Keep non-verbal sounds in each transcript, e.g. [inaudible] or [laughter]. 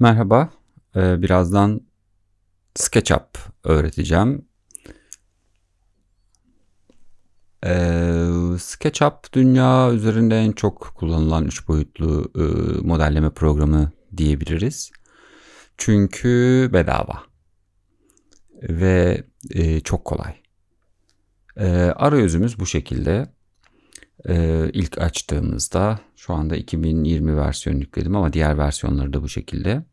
Merhaba, ee, birazdan SketchUp öğreteceğim. Ee, SketchUp dünya üzerinde en çok kullanılan üç boyutlu e, modelleme programı diyebiliriz. Çünkü bedava ve e, çok kolay. E, arayüzümüz bu şekilde. Ee, ilk açtığımızda şu anda 2020 versiyon yükledim ama diğer versiyonları da bu şekilde.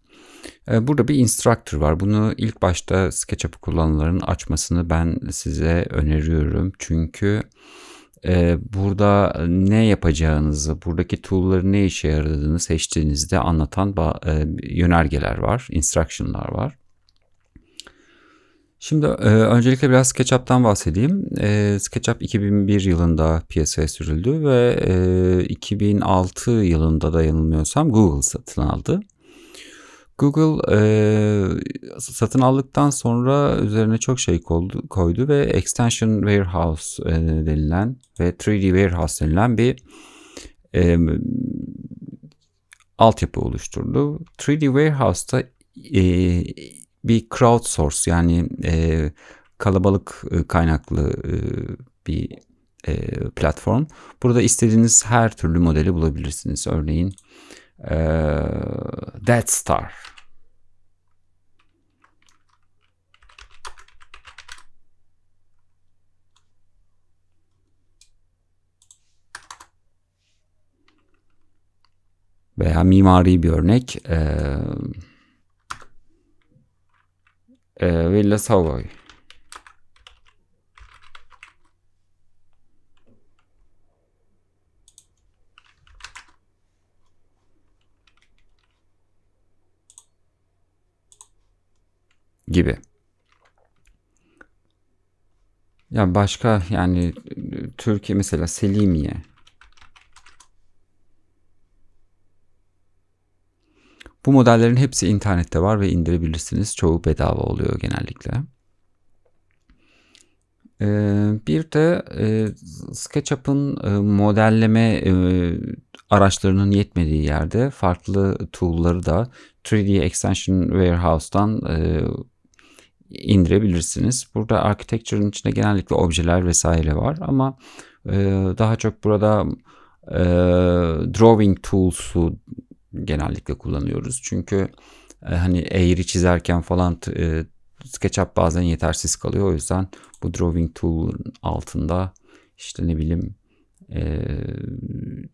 Ee, burada bir instructor var. Bunu ilk başta SketchUp kullananların açmasını ben size öneriyorum. Çünkü e, burada ne yapacağınızı, buradaki toolları ne işe yaradığını seçtiğinizde anlatan e, yönergeler var, instruction'lar var. Şimdi e, öncelikle biraz SketchUp'tan bahsedeyim. SketchUp 2001 yılında piyasaya sürüldü ve 2006 yılında da yanılmıyorsam Google satın aldı. Google e, satın aldıktan sonra üzerine çok şey koydu, koydu ve Extension Warehouse e, denilen ve 3D Warehouse denilen bir e, altyapı oluşturdu. 3D Warehouse'ta e, bir crowdsource yani e, kalabalık kaynaklı e, bir e, platform. Burada istediğiniz her türlü modeli bulabilirsiniz. Örneğin e, Death Star. Veya mimari bir örnek. Ee, e, Villa Savoy. gibi. Yani başka yani Türkiye mesela Selimiye. Bu modellerin hepsi internette var ve indirebilirsiniz. Çoğu bedava oluyor genellikle. Ee, bir de e, SketchUp'ın e, modelleme e, araçlarının yetmediği yerde farklı tool'ları da 3D Extension Warehouse'dan indirebilirsiniz. Burada architecture'ın içinde genellikle objeler vesaire var ama e, daha çok burada e, drawing tools'u genellikle kullanıyoruz. Çünkü e, hani eğri çizerken falan e, SketchUp bazen yetersiz kalıyor. O yüzden bu drawing tool'un altında işte ne bileyim e,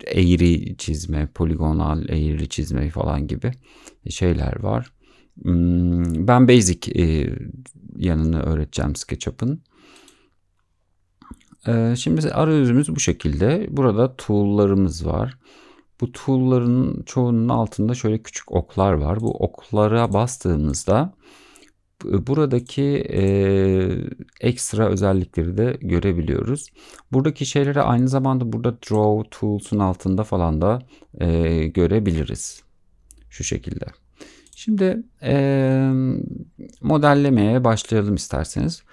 eğri çizme, poligonal eğri çizme falan gibi şeyler var. Hmm, ben basic e, yanını öğreteceğim SketchUp'ın. E, şimdi arayüzümüz bu şekilde. Burada tool'larımız var. Bu tool'ların çoğunun altında şöyle küçük oklar var. Bu oklara bastığımızda buradaki e, ekstra özellikleri de görebiliyoruz. Buradaki şeyleri aynı zamanda burada Draw Tools'un altında falan da e, görebiliriz. Şu şekilde. Şimdi e, modellemeye başlayalım isterseniz.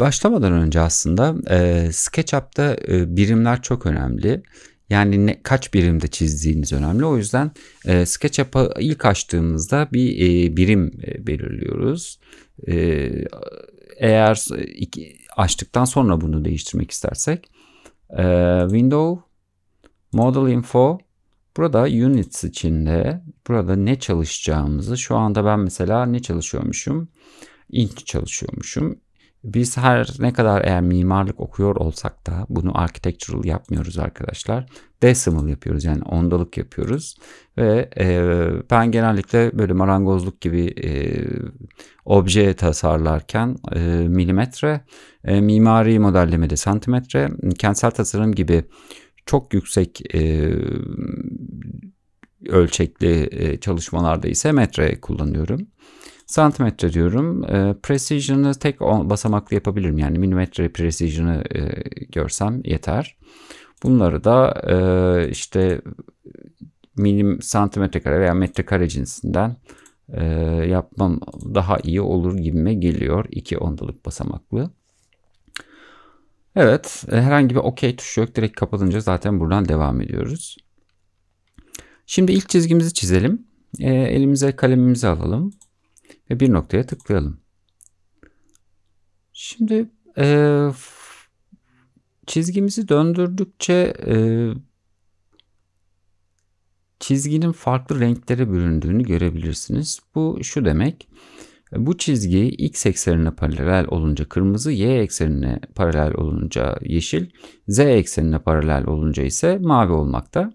Başlamadan önce aslında e, SketchUp'ta e, birimler çok önemli. Yani ne, kaç birimde çizdiğiniz önemli. O yüzden e, SketchUp'a ilk açtığımızda bir e, birim e, belirliyoruz. E, eğer iki, açtıktan sonra bunu değiştirmek istersek e, Window Model Info Burada units içinde burada ne çalışacağımızı şu anda ben mesela ne çalışıyormuşum? Int çalışıyormuşum. Biz her ne kadar eğer mimarlık okuyor olsak da bunu architectural yapmıyoruz arkadaşlar. Decimal yapıyoruz yani ondalık yapıyoruz. Ve e, ben genellikle böyle marangozluk gibi e, obje tasarlarken e, milimetre, e, mimari modellemede santimetre, kentsel tasarım gibi çok yüksek e, ölçekli e, çalışmalarda ise metre kullanıyorum. Santimetre diyorum. E, precision'ı tek on, basamaklı yapabilirim. Yani milimetre precision'ı e, görsem yeter. Bunları da e, işte milim santimetre kare veya metre kare cinsinden e, yapmam daha iyi olur gibime geliyor. 2 ondalık basamaklı. Evet e, herhangi bir OK tuşu yok. Direkt kapatınca zaten buradan devam ediyoruz. Şimdi ilk çizgimizi çizelim. E, elimize kalemimizi alalım. Ve bir noktaya tıklayalım. Şimdi e, çizgimizi döndürdükçe e, çizginin farklı renklere büründüğünü görebilirsiniz. Bu şu demek. Bu çizgi x eksenine paralel olunca kırmızı, y eksenine paralel olunca yeşil, z eksenine paralel olunca ise mavi olmakta.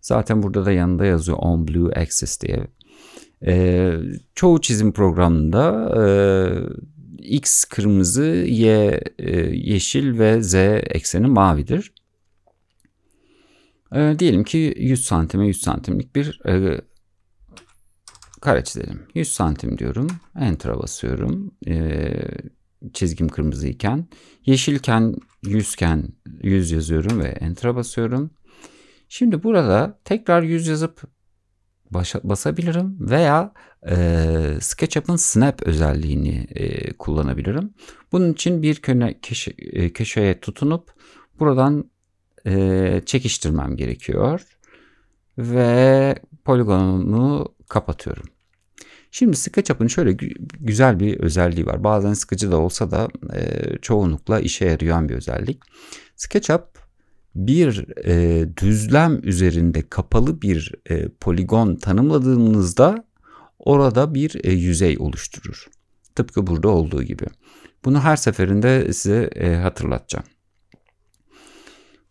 Zaten burada da yanında yazıyor on blue axis diye. Ee, çoğu çizim programında e, x kırmızı, y e, yeşil ve z ekseni mavidir. E, diyelim ki 100 santime 100 santimlik bir e, kare çizelim. 100 santim diyorum. Enter'a basıyorum. Ee, çizgim kırmızı iken. Yeşilken 100 iken 100 yazıyorum ve enter'a basıyorum. Şimdi burada tekrar 100 yazıp başa, basabilirim veya e, SketchUp'ın Snap özelliğini e, kullanabilirim. Bunun için bir köne, köşe, e, köşeye tutunup buradan e, çekiştirmem gerekiyor. Ve poligonunu kapatıyorum. Şimdi sıkı çapın şöyle güzel bir özelliği var. Bazen sıkıcı da olsa da e, çoğunlukla işe yarayan bir özellik. SketchUp bir e, düzlem üzerinde kapalı bir e, poligon tanımladığınızda orada bir e, yüzey oluşturur. Tıpkı burada olduğu gibi. Bunu her seferinde size e, hatırlatacağım.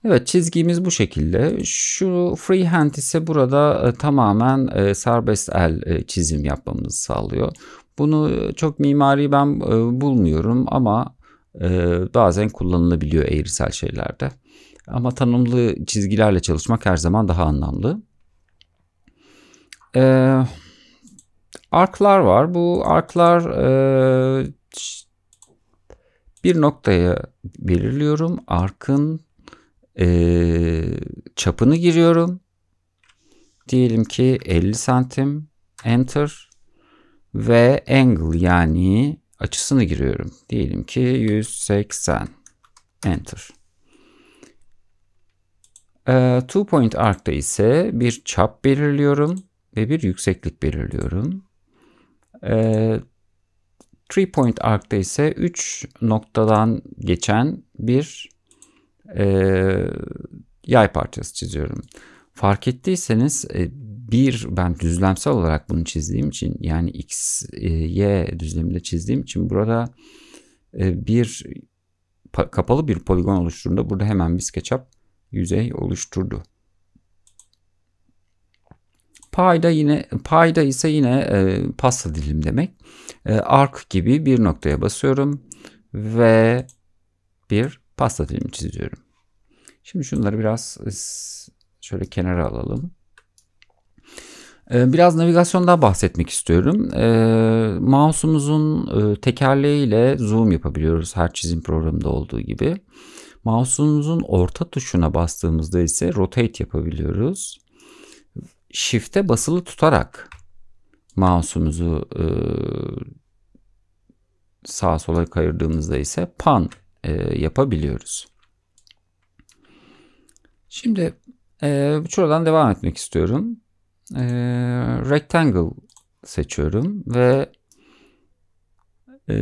Evet çizgimiz bu şekilde. Şu freehand ise burada e, tamamen e, serbest el e, çizim yapmamızı sağlıyor. Bunu çok mimari ben bulmuyorum ama bazen kullanılabiliyor eğrisel şeylerde. Ama tanımlı çizgilerle çalışmak her zaman daha anlamlı. Ee, arklar var. Bu arklar e, bir noktaya belirliyorum. Arkın ee, çapını giriyorum. Diyelim ki 50 santim enter ve angle yani açısını giriyorum. Diyelim ki 180 enter. E, two point arc'ta ise bir çap belirliyorum ve bir yükseklik belirliyorum. E, three point arc'ta ise 3 noktadan geçen bir e, yay parçası çiziyorum. Fark ettiyseniz e, bir ben düzlemsel olarak bunu çizdiğim için yani x, e, y düzleminde çizdiğim için burada e, bir kapalı bir poligon oluşturduğunda burada hemen bir SketchUp yüzey oluşturdu. Payda yine payda ise yine e, pasta dilim demek. E, arc gibi bir noktaya basıyorum ve bir pasta dilimi çiziyorum. Şimdi şunları biraz e, şöyle kenara alalım. E, biraz navigasyondan bahsetmek istiyorum. E, mouse'umuzun tekerleğiyle zoom yapabiliyoruz her çizim programında olduğu gibi. Mouse'umuzun orta tuşuna bastığımızda ise rotate yapabiliyoruz. Shift'e basılı tutarak mouse'umuzu sağa sola kayırdığımızda ise pan e, yapabiliyoruz. Şimdi e, şuradan devam etmek istiyorum. E, rectangle seçiyorum ve e,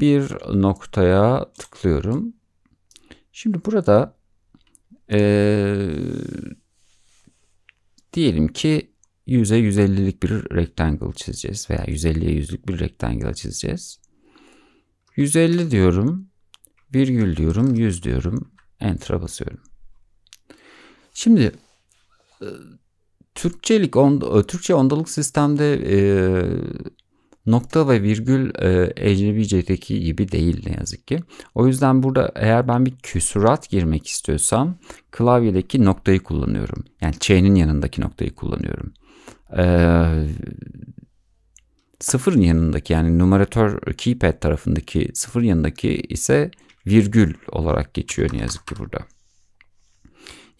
bir noktaya tıklıyorum. Şimdi burada e, diyelim ki 100'e 150'lik bir rectangle çizeceğiz veya 150'ye 100'lük bir rectangle çizeceğiz. 150 diyorum virgül diyorum 100 diyorum enter'a basıyorum. Şimdi e, Türkçelik on, e, Türkçe ondalık sistemde e, nokta ve virgül e, ecnebicedeki gibi değil ne yazık ki. O yüzden burada eğer ben bir küsurat girmek istiyorsam klavyedeki noktayı kullanıyorum. Yani ç'nin yanındaki noktayı kullanıyorum. E, sıfırın yanındaki yani numaratör keypad tarafındaki sıfırın yanındaki ise virgül olarak geçiyor ne yazık ki burada.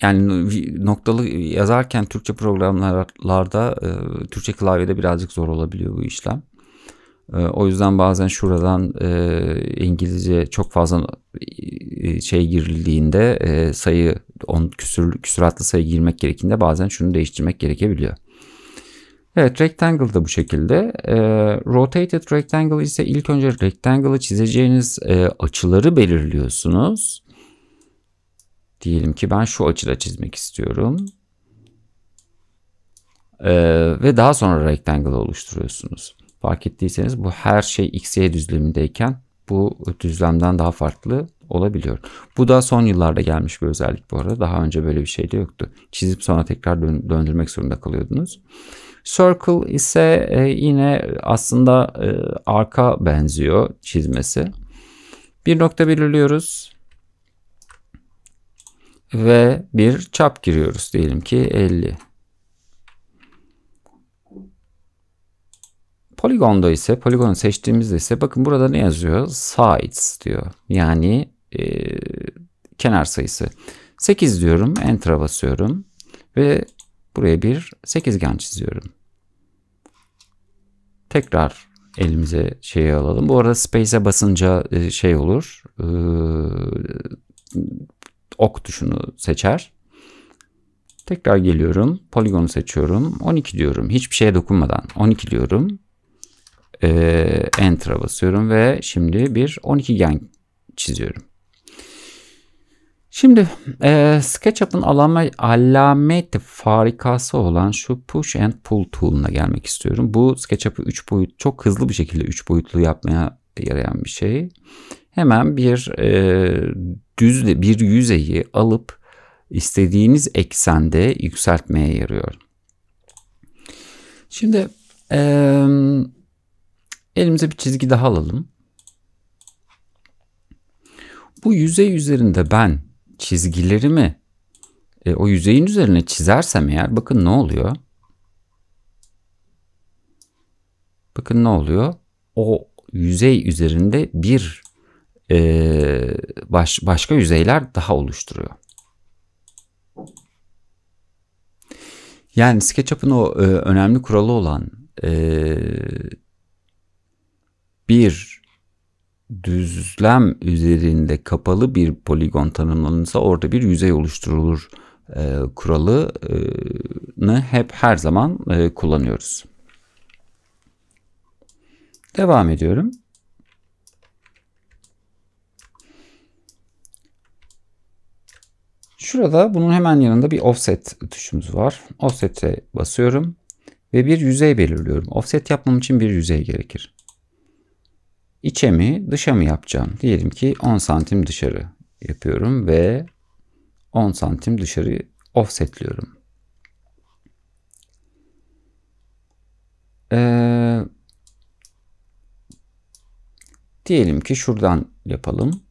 Yani noktalı yazarken Türkçe programlarda e, Türkçe klavyede birazcık zor olabiliyor bu işlem. E, o yüzden bazen şuradan e, İngilizce çok fazla şey girildiğinde sayı on küsür küsuratlı sayı girmek gerektiğinde bazen şunu değiştirmek gerekebiliyor. Evet rectangle da bu şekilde. E, rotated rectangle ise ilk önce rectangle'ı çizeceğiniz e, açıları belirliyorsunuz. Diyelim ki ben şu açıda çizmek istiyorum. E, ve daha sonra rectangle oluşturuyorsunuz. Fark ettiyseniz bu her şey x y düzlemindeyken bu düzlemden daha farklı olabiliyor. Bu da son yıllarda gelmiş bir özellik bu arada. Daha önce böyle bir şey de yoktu. Çizip sonra tekrar döndürmek zorunda kalıyordunuz. Circle ise e, yine aslında e, arka benziyor çizmesi. Bir nokta belirliyoruz ve bir çap giriyoruz diyelim ki 50. Poligonda ise poligonu seçtiğimizde ise bakın burada ne yazıyor? Sides diyor. Yani e, kenar sayısı. 8 diyorum. Enter'a basıyorum. Ve buraya bir sekizgen çiziyorum. Tekrar elimize şeyi alalım. Bu arada space'e basınca e, şey olur. E, ok tuşunu seçer. Tekrar geliyorum. Poligonu seçiyorum. 12 diyorum. Hiçbir şeye dokunmadan. 12 diyorum. E, Enter'a basıyorum ve şimdi bir 12 gen çiziyorum. Şimdi e, SketchUp'ın alame, farikası olan şu Push and Pull tool'una gelmek istiyorum. Bu SketchUp'ı 3 boyut çok hızlı bir şekilde 3 boyutlu yapmaya yarayan bir şey. Hemen bir e, düzle bir yüzeyi alıp istediğiniz eksende yükseltmeye yarıyor. Şimdi e, elimize bir çizgi daha alalım. Bu yüzey üzerinde ben çizgilerimi e, o yüzeyin üzerine çizersem eğer bakın ne oluyor? Bakın ne oluyor? O yüzey üzerinde bir e, baş, başka yüzeyler daha oluşturuyor. Yani SketchUp'ın o e, önemli kuralı olan e, bir düzlem üzerinde kapalı bir poligon tanımlanırsa orada bir yüzey oluşturulur e, kuralını e, hep her zaman e, kullanıyoruz. Devam ediyorum. Şurada bunun hemen yanında bir offset tuşumuz var. Offset'e basıyorum ve bir yüzey belirliyorum. Offset yapmam için bir yüzey gerekir içe mi dışa mı yapacağım? Diyelim ki 10 santim dışarı yapıyorum ve 10 santim dışarı offsetliyorum. Ee, diyelim ki şuradan yapalım.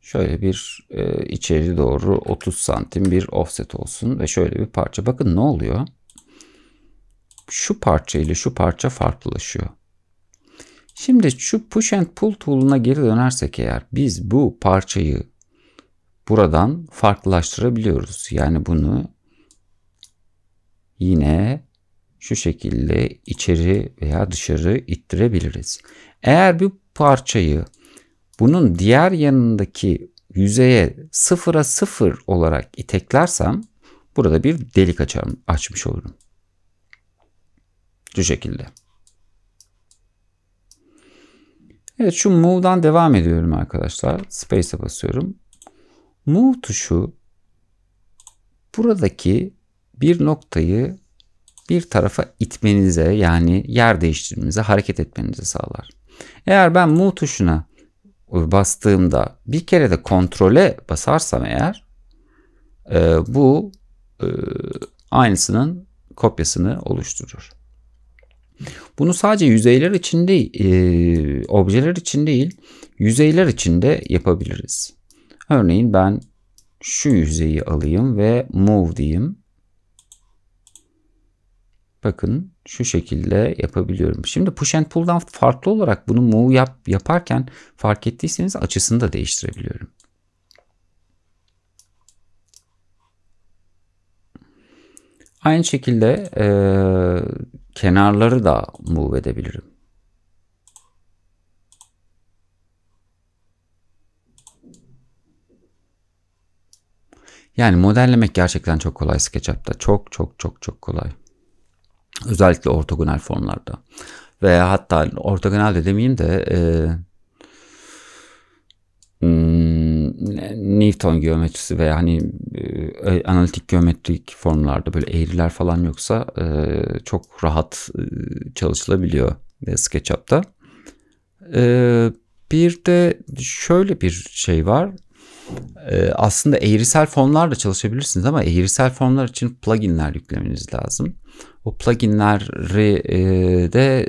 Şöyle bir e, içeri doğru 30 santim bir offset olsun ve şöyle bir parça. Bakın ne oluyor? Şu parça ile şu parça farklılaşıyor. Şimdi şu push and pull tool'una geri dönersek eğer biz bu parçayı buradan farklılaştırabiliyoruz. Yani bunu yine şu şekilde içeri veya dışarı ittirebiliriz. Eğer bir parçayı bunun diğer yanındaki yüzeye sıfıra sıfır olarak iteklersem burada bir delik açarım, açmış olurum. Şu şekilde. Evet şu move'dan devam ediyorum arkadaşlar. Space'e basıyorum. Move tuşu buradaki bir noktayı bir tarafa itmenize yani yer değiştirmenize hareket etmenize sağlar. Eğer ben move tuşuna bastığımda bir kere de kontrole basarsam eğer e, bu e, aynısının kopyasını oluşturur. Bunu sadece yüzeyler için değil, e, objeler için değil, yüzeyler için de yapabiliriz. Örneğin ben şu yüzeyi alayım ve move diyeyim. Bakın şu şekilde yapabiliyorum. Şimdi push and pull'dan farklı olarak bunu move yap, yaparken fark ettiyseniz açısını da değiştirebiliyorum. Aynı şekilde e, kenarları da move edebilirim. Yani modellemek gerçekten çok kolay SketchUp'ta. Çok çok çok çok kolay. Özellikle ortogonal formlarda. ve hatta ortogonal de demeyeyim de e, hmm, Newton geometrisi veya hani e, analitik geometrik formlarda böyle eğriler falan yoksa e, çok rahat e, çalışılabiliyor e, SketchUp'ta. E, bir de şöyle bir şey var. E, aslında eğrisel formlarla çalışabilirsiniz ama eğrisel formlar için pluginler yüklemeniz lazım. Bu pluginleri e, de e,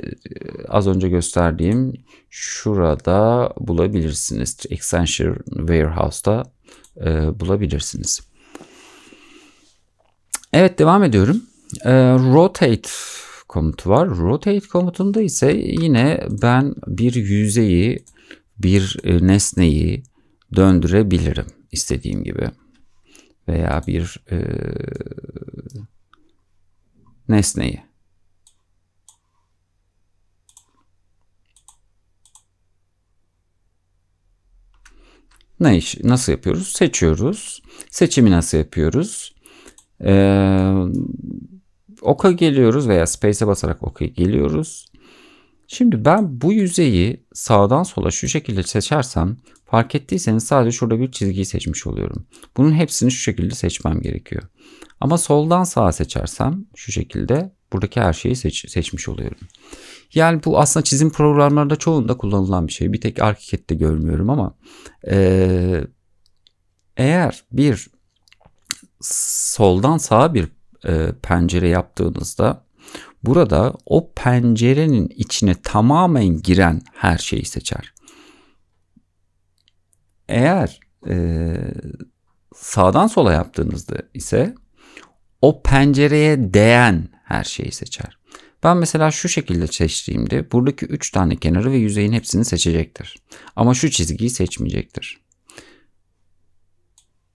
az önce gösterdiğim şurada bulabilirsiniz. Accenture Warehouse'da e, bulabilirsiniz. Evet devam ediyorum. rotate komutu var. Rotate komutunda ise yine ben bir yüzeyi, bir nesneyi döndürebilirim istediğim gibi. Veya bir e, nesneyi. Ne iş, nasıl yapıyoruz? Seçiyoruz. Seçimi nasıl yapıyoruz? Ee, oka geliyoruz veya space'e basarak oka geliyoruz. Şimdi ben bu yüzeyi sağdan sola şu şekilde seçersem fark ettiyseniz sadece şurada bir çizgiyi seçmiş oluyorum. Bunun hepsini şu şekilde seçmem gerekiyor. Ama soldan sağa seçersem şu şekilde buradaki her şeyi seç, seçmiş oluyorum. Yani bu aslında çizim programlarında çoğunda kullanılan bir şey. Bir tek ArchiCAD'de görmüyorum ama ee, eğer bir soldan sağa bir e, pencere yaptığınızda Burada o pencerenin içine tamamen giren her şeyi seçer. Eğer e, sağdan sola yaptığınızda ise o pencereye değen her şeyi seçer. Ben mesela şu şekilde seçtiğimde buradaki 3 tane kenarı ve yüzeyin hepsini seçecektir. Ama şu çizgiyi seçmeyecektir.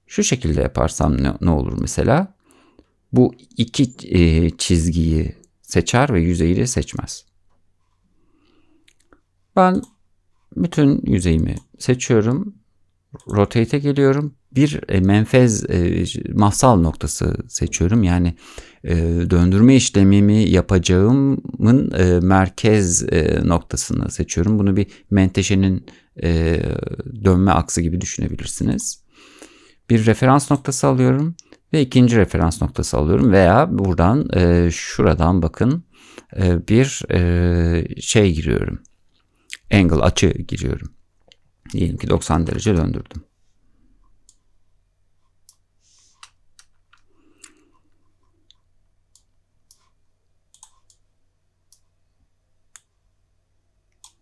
Şu şekilde yaparsam ne, ne olur mesela? Bu iki e, çizgiyi seçer ve yüzeyi seçmez. Ben bütün yüzeyimi seçiyorum. Rotate'e geliyorum. Bir e, menfez e, noktası seçiyorum. Yani e, döndürme işlemimi yapacağımın e, merkez noktasını seçiyorum. Bunu bir menteşenin dönme aksı gibi düşünebilirsiniz. Bir referans noktası alıyorum ve ikinci referans noktası alıyorum veya buradan e, şuradan bakın e, bir e, şey giriyorum. Angle açı giriyorum. Diyelim ki 90 derece döndürdüm.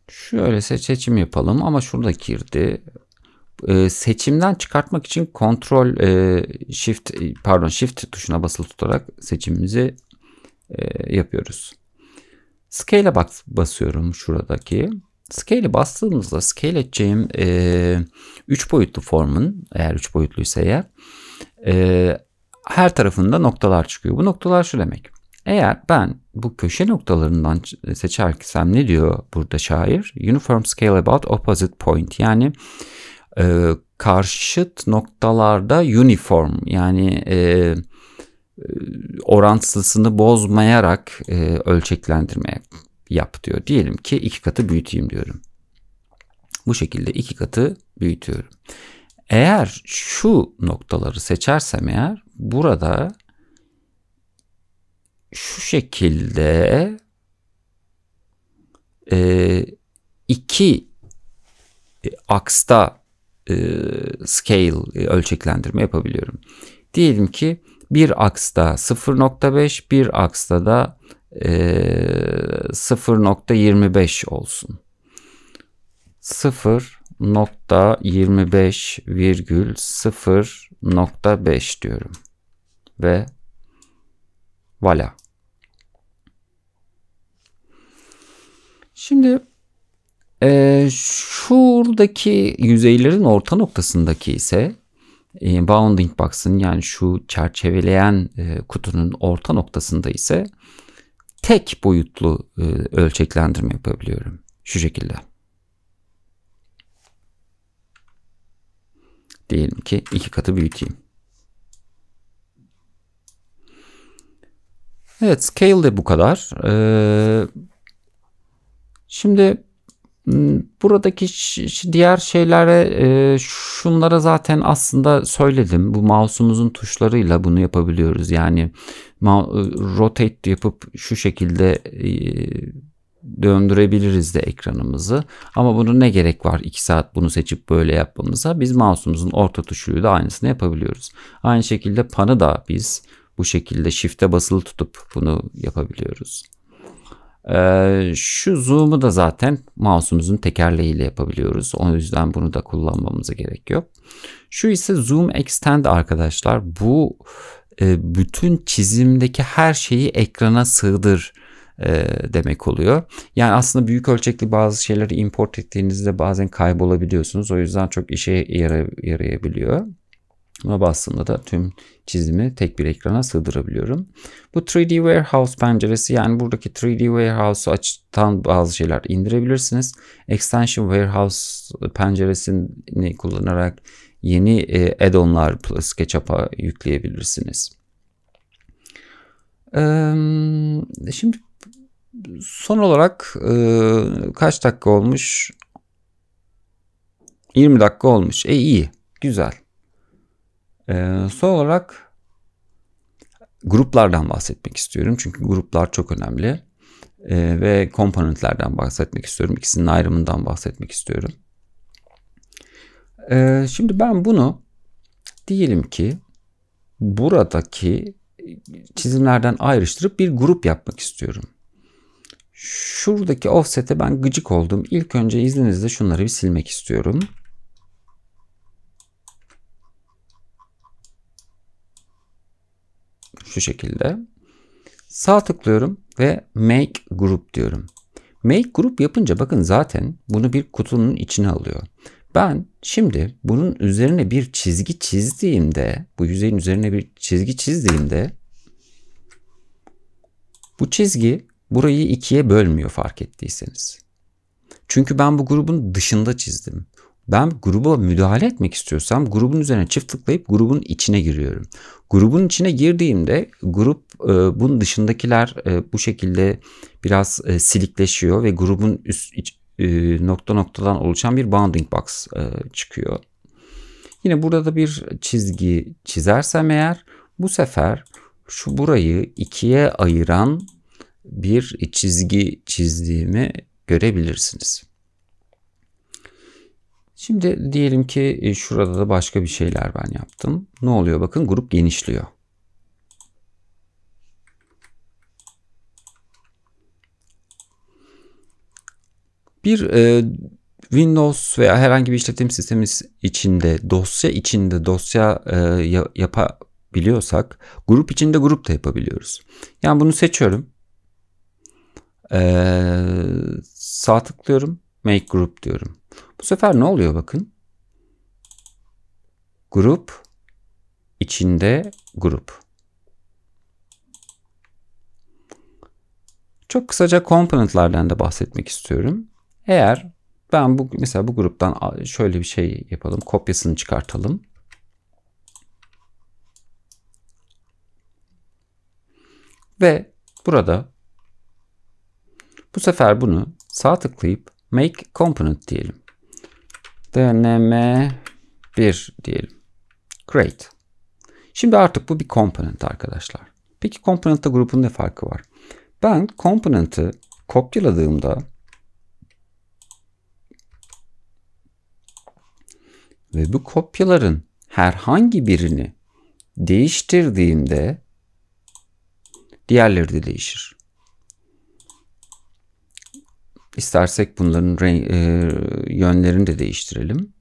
Şöyle seçim yapalım ama şurada girdi. E, seçimden çıkartmak için kontrol e, shift e, pardon shift tuşuna basılı tutarak seçimimizi e, yapıyoruz. Scale'e bas basıyorum şuradaki. Scale'e bastığımızda scale edeceğim 3 e, üç boyutlu formun eğer 3 boyutluysa eğer e, her tarafında noktalar çıkıyor. Bu noktalar şu demek. Eğer ben bu köşe noktalarından seçersem ne diyor burada şair? Uniform scale about opposite point yani e, karşıt noktalarda uniform yani e, e, orantısını bozmayarak e, ölçeklendirme yap diyor. Diyelim ki iki katı büyüteyim diyorum. Bu şekilde iki katı büyütüyorum. Eğer şu noktaları seçersem eğer burada şu şekilde e, iki e, aksta e, scale, e, ölçeklendirme yapabiliyorum. Diyelim ki bir aksta 0.5, bir aksta da e, 0.25 olsun. 0.25,0.5 diyorum. Ve voilà. Şimdi e, şuradaki yüzeylerin orta noktasındaki ise e, bounding box'ın yani şu çerçeveleyen e, kutunun orta noktasında ise tek boyutlu e, ölçeklendirme yapabiliyorum. Şu şekilde. Diyelim ki iki katı büyüteyim. Evet scale de bu kadar. Ee, şimdi Hmm, buradaki diğer şeylere e, şunlara zaten aslında söyledim. Bu mouse'umuzun tuşlarıyla bunu yapabiliyoruz. Yani e, rotate yapıp şu şekilde e, döndürebiliriz de ekranımızı. Ama bunu ne gerek var 2 saat bunu seçip böyle yapmamıza? Biz mouse'umuzun orta tuşuyla aynısını yapabiliyoruz. Aynı şekilde panı da biz bu şekilde shift'e basılı tutup bunu yapabiliyoruz. Ee, şu zoom'u da zaten mouse'umuzun tekerleğiyle yapabiliyoruz. O yüzden bunu da kullanmamıza gerek yok. Şu ise zoom extend arkadaşlar. Bu e, bütün çizimdeki her şeyi ekrana sığdır e, demek oluyor. Yani aslında büyük ölçekli bazı şeyleri import ettiğinizde bazen kaybolabiliyorsunuz. O yüzden çok işe yaray- yarayabiliyor. Buna bastığımda da tüm çizimi tek bir ekrana sığdırabiliyorum. Bu 3D Warehouse penceresi yani buradaki 3D Warehouse'u açtan bazı şeyler indirebilirsiniz. Extension Warehouse penceresini kullanarak yeni e, add-on'lar SketchUp'a yükleyebilirsiniz. Şimdi son olarak e, kaç dakika olmuş? 20 dakika olmuş. E iyi, güzel. Ee, son olarak gruplardan bahsetmek istiyorum. Çünkü gruplar çok önemli. Ee, ve komponentlerden bahsetmek istiyorum. İkisinin ayrımından bahsetmek istiyorum. Ee, şimdi ben bunu diyelim ki buradaki çizimlerden ayrıştırıp bir grup yapmak istiyorum. Şuradaki offset'e ben gıcık oldum. İlk önce izninizle şunları bir silmek istiyorum. Şu şekilde. Sağ tıklıyorum ve make group diyorum. Make group yapınca bakın zaten bunu bir kutunun içine alıyor. Ben şimdi bunun üzerine bir çizgi çizdiğimde, bu yüzeyin üzerine bir çizgi çizdiğimde bu çizgi burayı ikiye bölmüyor fark ettiyseniz. Çünkü ben bu grubun dışında çizdim. Ben gruba müdahale etmek istiyorsam grubun üzerine çift tıklayıp grubun içine giriyorum. Grubun içine girdiğimde grup e, bunun dışındakiler e, bu şekilde biraz e, silikleşiyor ve grubun üst iç, e, nokta noktadan oluşan bir bounding box e, çıkıyor. Yine burada da bir çizgi çizersem eğer bu sefer şu burayı ikiye ayıran bir çizgi çizdiğimi görebilirsiniz. Şimdi diyelim ki e, şurada da başka bir şeyler ben yaptım. Ne oluyor? Bakın grup genişliyor. Bir e, Windows veya herhangi bir işletim sistemimiz içinde dosya içinde dosya e, yapabiliyorsak grup içinde grup da yapabiliyoruz. Yani bunu seçiyorum. E, sağ tıklıyorum. Make group diyorum. Bu sefer ne oluyor bakın. Grup içinde grup. Çok kısaca komponentlerden de bahsetmek istiyorum. Eğer ben bu mesela bu gruptan şöyle bir şey yapalım. Kopyasını çıkartalım. Ve burada bu sefer bunu sağ tıklayıp make component diyelim döneme 1 diyelim. create. Şimdi artık bu bir component arkadaşlar. Peki component'ta grubun ne farkı var? Ben component'ı kopyaladığımda ve bu kopyaların herhangi birini değiştirdiğimde diğerleri de değişir. İstersek bunların e, yönlerini de değiştirelim.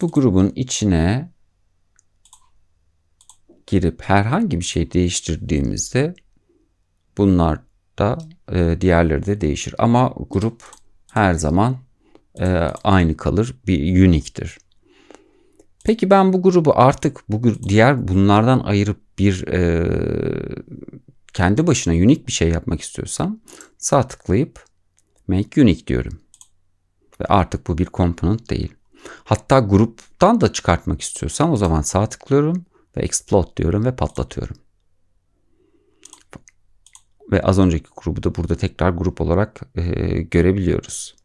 Bu grubun içine girip herhangi bir şey değiştirdiğimizde bunlar da e, diğerleri de değişir. Ama grup her zaman e, aynı kalır. Bir uniktir. Peki ben bu grubu artık bu diğer bunlardan ayırıp bir e, kendi başına unique bir şey yapmak istiyorsam sağ tıklayıp make unique diyorum. Ve artık bu bir component değil. Hatta gruptan da çıkartmak istiyorsam o zaman sağ tıklıyorum ve explode diyorum ve patlatıyorum. Ve az önceki grubu da burada tekrar grup olarak e, görebiliyoruz.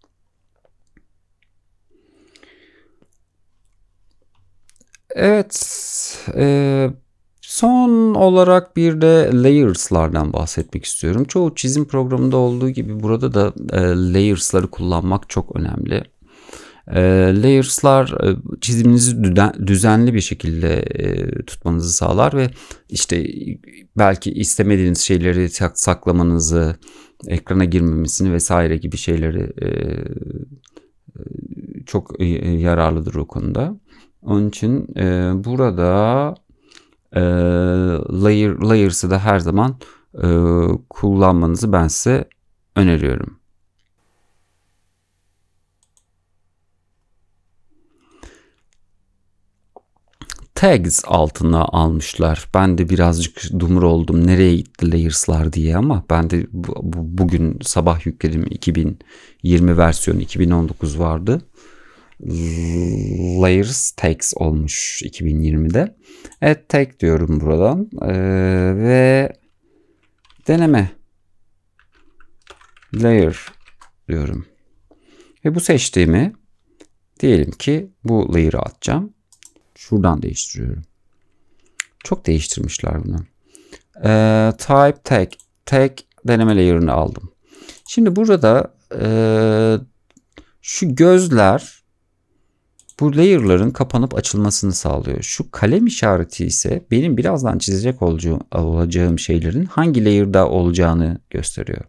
Evet. E, Son olarak bir de layers'lardan bahsetmek istiyorum. Çoğu çizim programında olduğu gibi burada da e, layers'ları kullanmak çok önemli. E, layers'lar e, çiziminizi düzen, düzenli bir şekilde e, tutmanızı sağlar ve işte e, belki istemediğiniz şeyleri saklamanızı, ekrana girmemesini vesaire gibi şeyleri e, e çok e, yararlıdır o konuda. Onun için e, burada e, layer layers'ı da her zaman e, kullanmanızı ben size öneriyorum. tags altına almışlar. Ben de birazcık dumur oldum. Nereye gitti layers'lar diye ama ben de bu, bu, bugün sabah yükledim 2020 versiyonu 2019 vardı. Layers takes olmuş 2020'de. Add Tag diyorum buradan. Ee, ve deneme layer diyorum. Ve bu seçtiğimi diyelim ki bu layer'ı atacağım. Şuradan değiştiriyorum. Çok değiştirmişler bunu. Ee, type tag. Tag deneme layer'ını aldım. Şimdi burada e, şu gözler bu layer'ların kapanıp açılmasını sağlıyor. Şu kalem işareti ise benim birazdan çizecek olacağım şeylerin hangi layer'da olacağını gösteriyor.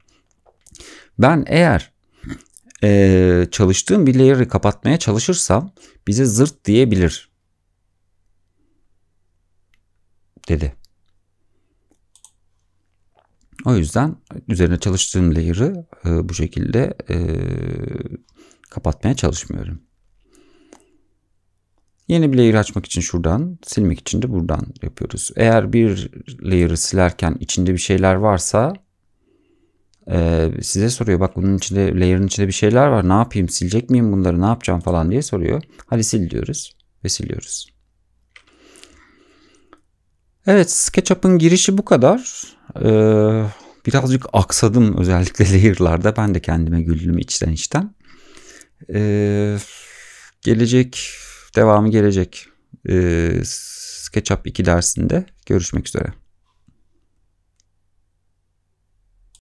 Ben eğer e, çalıştığım bir layer'ı kapatmaya çalışırsam bize zırt diyebilir. Dedi. O yüzden üzerine çalıştığım layer'ı e, bu şekilde e, kapatmaya çalışmıyorum. Yeni bir layer açmak için şuradan, silmek için de buradan yapıyoruz. Eğer bir layer'ı silerken içinde bir şeyler varsa e, size soruyor bak bunun içinde layer'ın içinde bir şeyler var ne yapayım silecek miyim bunları ne yapacağım falan diye soruyor. Hadi sil diyoruz ve siliyoruz. Evet SketchUp'ın girişi bu kadar. Ee, birazcık aksadım özellikle [laughs] layer'larda. Ben de kendime güldüm içten içten. Ee, gelecek Devamı gelecek. Ee, SketchUp 2 dersinde görüşmek üzere.